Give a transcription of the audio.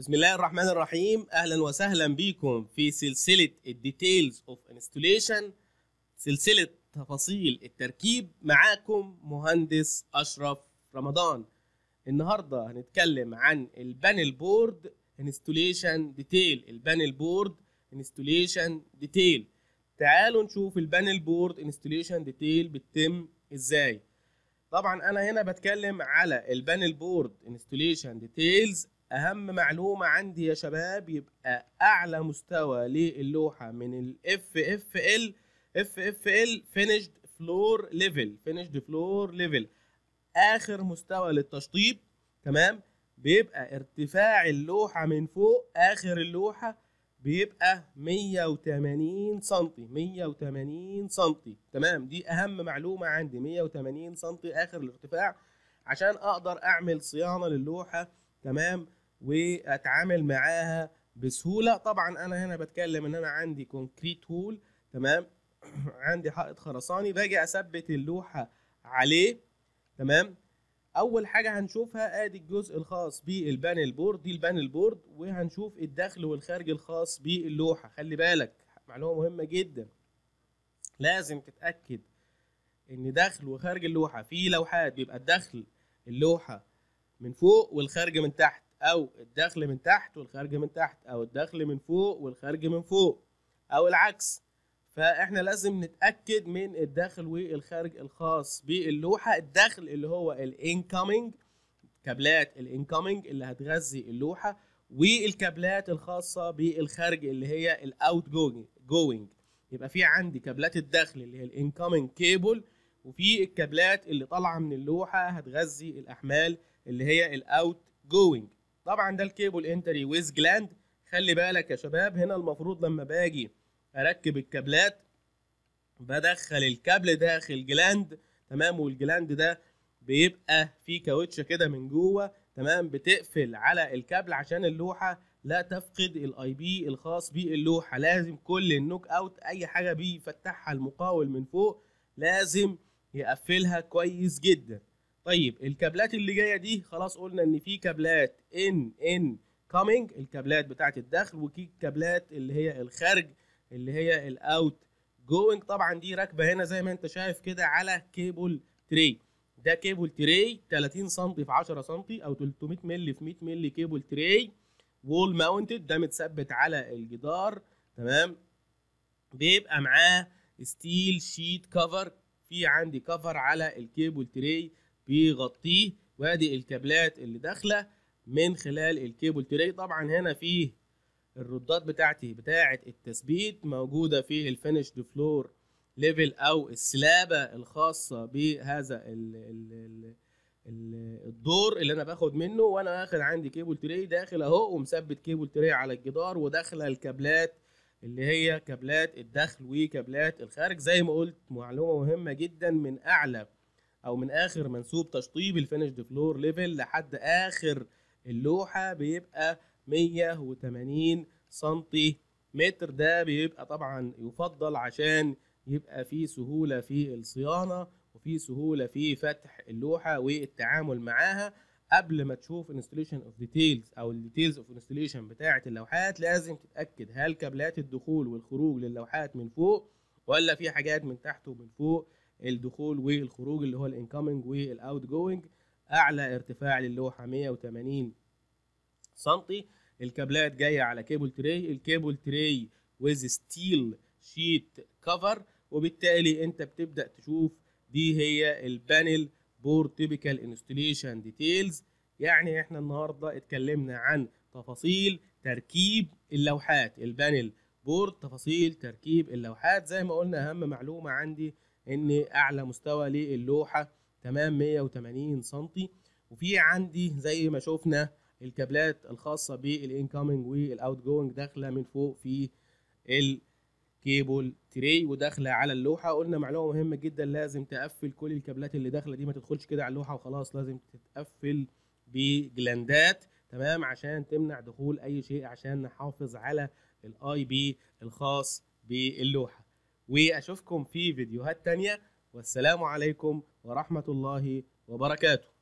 بسم الله الرحمن الرحيم اهلا وسهلا بكم في سلسله الديتيلز اوف انستليشن سلسله تفاصيل التركيب معاكم مهندس اشرف رمضان النهارده هنتكلم عن البانل بورد انستليشن ديتيل البانل بورد انستليشن ديتيل تعالوا نشوف البانل بورد انستليشن ديتيل بتتم ازاي طبعا انا هنا بتكلم على البانل بورد انستليشن ديتيلز اهم معلومه عندي يا شباب يبقى اعلى مستوى للوحه من الاف اف ال اف اف ال فينيشد فلور ليفل فينيشد فلور ليفل اخر مستوى للتشطيب تمام بيبقى ارتفاع اللوحه من فوق اخر اللوحه بيبقى 180 سم 180 سم تمام دي اهم معلومه عندي 180 سم اخر الارتفاع عشان اقدر اعمل صيانه للوحه تمام واتعامل معاها بسهوله طبعا انا هنا بتكلم ان انا عندي كونكريت هول تمام عندي حائط خرساني باجي اثبت اللوحه عليه تمام اول حاجه هنشوفها ادي الجزء الخاص بالبانل بورد دي البانل بورد وهنشوف الدخل والخارج الخاص باللوحه خلي بالك معلومه مهمه جدا لازم تتاكد ان دخل وخارج اللوحه في لوحات بيبقى الدخل اللوحه من فوق والخارج من تحت او الدخل من تحت والخارج من تحت او الدخل من فوق والخارج من فوق او العكس فاحنا لازم نتاكد من الداخل والخارج الخاص باللوحه الداخل اللي هو الانكومينج كابلات الانكومينج اللي هتغذي اللوحه والكابلات الخاصه بالخارج اللي هي الاوت جوينج يبقى في عندي كابلات الدخل اللي هي الانكومينج كيبل وفي الكابلات اللي طالعه من اللوحه هتغذي الاحمال اللي هي الاوت جوينج طبعا ده الكيبل انتري ويز جلاند خلي بالك يا شباب هنا المفروض لما باجي اركب الكابلات بدخل الكابل داخل جلاند تمام والجلاند ده بيبقى فيه كاوتشه كده من جوه تمام بتقفل على الكابل عشان اللوحه لا تفقد الاي بي الخاص باللوحه لازم كل النوك اوت اي حاجه بيفتحها المقاول من فوق لازم يقفلها كويس جدا طيب الكابلات اللي جايه دي خلاص قلنا ان في كابلات ان ان كامينج الكابلات بتاعه الدخل وفي كابلات اللي هي الخارج اللي هي الاوت جوينج طبعا دي راكبه هنا زي ما انت شايف كده على كيبل تري ده كيبل تري 30 سم في 10 سم او 300 مل في 100 مل كيبل تري وول ماونتد ده متثبت على الجدار تمام بيبقى معاه ستيل شيت كفر في عندي كفر على الكيبل تري بيغطيه وادي الكابلات اللي داخله من خلال الكيبل تري طبعا هنا فيه الردات بتاعتي بتاعه التثبيت موجوده في الفينش فلور ليفل او السلابه الخاصه بهذا الـ الـ الـ الدور اللي انا باخد منه وانا واخد عندي كيبل تري داخل اهو ومثبت كيبل تري على الجدار وداخله الكابلات اللي هي كابلات الدخل وكابلات الخارج زي ما قلت معلومه مهمه جدا من اعلى او من اخر منسوب تشطيب الفينش فلور ليفل لحد اخر اللوحه بيبقى 180 سم متر ده بيبقى طبعا يفضل عشان يبقى في سهوله في الصيانه وفي سهوله في فتح اللوحه والتعامل معاها قبل ما تشوف انستليشن اوف ديتيلز او الديتيلز اوف انستليشن بتاعه اللوحات لازم تتاكد هل كابلات الدخول والخروج للوحات من فوق ولا في حاجات من تحت ومن فوق الدخول والخروج اللي هو الانكامنج والاوت جوينج اعلى ارتفاع للوحه 180 سم الكابلات جايه على كيبل تري الكيبل تري ويز ستيل شيت كفر وبالتالي انت بتبدا تشوف دي هي البانل بور تيبيكال انستليشن ديتيلز يعني احنا النهارده اتكلمنا عن تفاصيل تركيب اللوحات البانل بورد تفاصيل تركيب اللوحات زي ما قلنا اهم معلومه عندي ان اعلى مستوى للوحه تمام 180 سم وفي عندي زي ما شفنا الكابلات الخاصه بالانكومنج والاوت جوينج داخله من فوق في الكيبل تري وداخله على اللوحه قلنا معلومه مهمه جدا لازم تقفل كل الكابلات اللي داخله دي ما تدخلش كده على اللوحه وخلاص لازم تتقفل بجلندات تمام عشان تمنع دخول اي شيء عشان نحافظ على الاي بي الخاص باللوحه واشوفكم في فيديوهات تانية والسلام عليكم ورحمه الله وبركاته